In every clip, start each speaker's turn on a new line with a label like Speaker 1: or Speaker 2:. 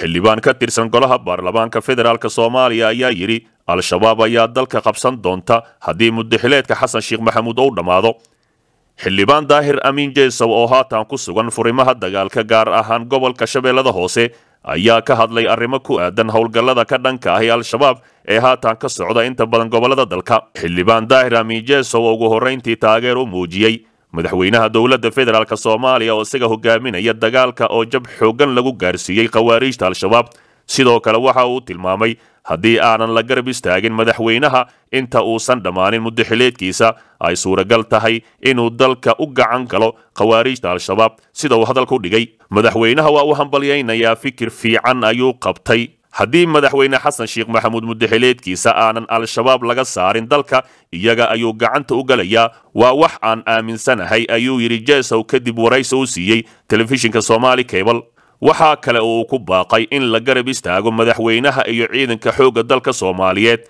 Speaker 1: xildhibaan ka tirsan golaha baarlamaanka federaalka soomaaliya ayaa yidhi al-shabaab ayaa dalka qabsan doonta haddii mudaxileedka xasan sheekh maxamuud uu dhammaado xildhibaan daahir amiin jeysow oo haatan ku sugan furimaha dagaalka gaar ahaan gobolka shabeellada hoose ayaa ka hadlay arrimo ku aadan howlgallada ka dhanka ahi al-shabaab ee haatan ka socda inta badan gobollada dalka xildhibaan daahir amiin jeesow oo ugu horrayntii taageer u muujiyey madaxweynaha dowladda federaalk soomaaliya oo isaga hogaaminaya dagaalka oo jab xooggan lagu gaarsiiyey khawaariijta al-shabaab sidoo kale waxa uu tilmaamay haddii aanan la garab istaagin madaxweynaha inta uusan dhammaanin muddaxileedkiisa ay suuragal tahay inuu dalka u gacan galo khawaariijta al-shabaab sida uu hadalku dhigay madaxweynaha waa u hambalyaynayaa fikir fiican ayuu qabtay haddii madaxweyne xasan sheekh maxamuud mudaxileedkiisa aanan al-shabaab laga saarin dalka iyaga ayuu gacanta u galayaa waa wax aan aaminsanahay ayuu yidhi jeesow kadib waraysi u siiyey telefishinka somali kebal waxaa kale oo uu ku baaqay in la garab istaago madaxweynaha iyo ciidanka xoogga dalka soomaaliyeed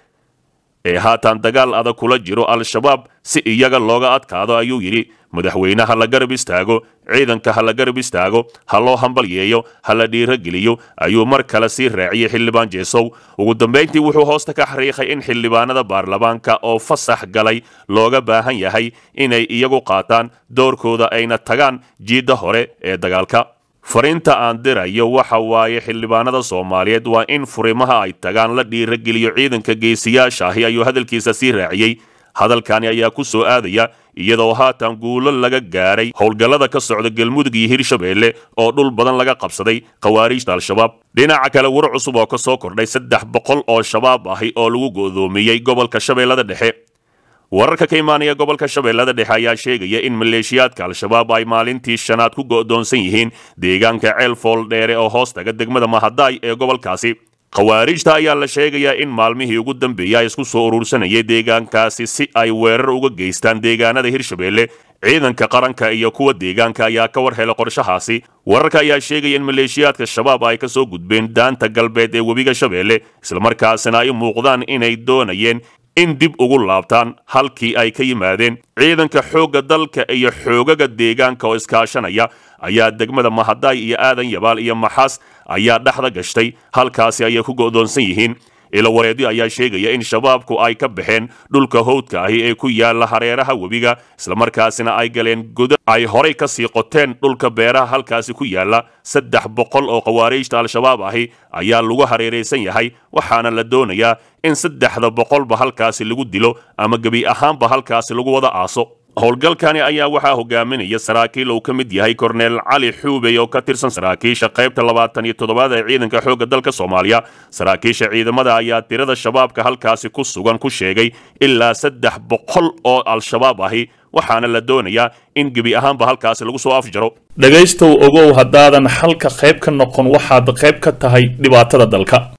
Speaker 1: ee haatan dagaal adag kula jiro al-shabaab si iyaga looga adkaado ayuu yidhi madaxweyne ha la garab istaago ciidanka ha la garab istaago ha loo hambalyeeyo ha la dhiirogeliyo ayuu mar kale sii raaciyey xildhibaan jeesow ugu dambayntii wuxuu hoosta ka xariiqay in xildhibaanada baarlamaanka oo fasax galay looga baahan yahay inay iyagu qaataan doorkooda ayna tagaan jiidda hore ee dagaalka farinta aan dirayo waxa waaye xildhibaanada soomaaliyeed waa in furimaha ay tagaan la dhiirogeliyo ciidanka geesiyaasha ahi ayuu hadalkiisa sii raaciyey hadalkani ayaa ku soo aadaya iyadoo haatan guulo laga gaaray howlgallada ka socda galmudug iyo hirshabeelle oo dhul badan laga qabsaday khawaariijta al-shabaab dhinaca kale war cusub oo ka soo kordhay saddex boqol oo shabaab ahi oo lagu go-doomiyey gobolka shabeellada dhexe wararka ka imaanaya gobolka shabeellada dhexe ayaa sheegaya in maleeshiyaadka al-shabaab ay maalintii shanaad ku go'doonsan yihiin deegaanka ceel fooldheere oo hoos taga degmada mahadaay ee gobolkaasi khawaarijta ayaa la sheegayaa in maalmihii ugu dambeeyey ay isku soo urursanayay deegaankaasi si ay weerar uga geystaan deegaanada hirshabeelle ciidanka qaranka iyo kuwa deegaanka ayaa ka war helay qorshahaasi wararka ayaa sheegaya in maleeshiyaadka shabaab ay ka soo gudbeen daanta galbeed ee webiga shabeelle islamarkaasina ay muuqdaan inay doonayeen in dib ugu laabtaan halkii ay ka yimaadeen ciidanka xoogga dalka iyo xoogaga deegaanka oo iskaashanaya ayaa degmada mahadaay iyo aadan yabaal iyo maxas ayaa dhexda gashtay halkaasi ayay ku go'doonsan yihiin ilawareedyo ayaa sheegaya in shabaabku ay ka baxeen dhulka howdka ahi ee ku yaalla hareeraha webiga islamarkaasina ay galeen goda ay horay ka sii qoteen dhulka beeraha halkaasi ku yaalla saddex boqol oo khawaariijta al-shabaab ahi ayaa lagu hareeraysan yahay waxaana la doonayaa in saddexda boqolba halkaasi lagu dilo ama gebi ahaanba halkaasi lagu wada aaso howlgalkani ayaa waxaa hogaaminaya saraakiil uu ka mid yahay korneel cali xuubey oo ka tirsan saraakiisha qaybta labaatan iyo toddobaad ee ciidanka xoogga dalka soomaaliya saraakiisha ciidamada ayaa tirada shabaabka halkaasi ku sugan ku sheegay ilaa saddex boqol oo al-shabaab ahi waxaana la doonayaa in gebi ahaanba halkaasi lagu soo afjaro dhegaystow ogow haddaadan xalka qayb ka noqon waxaad qayb ka tahay dhibaatada dalka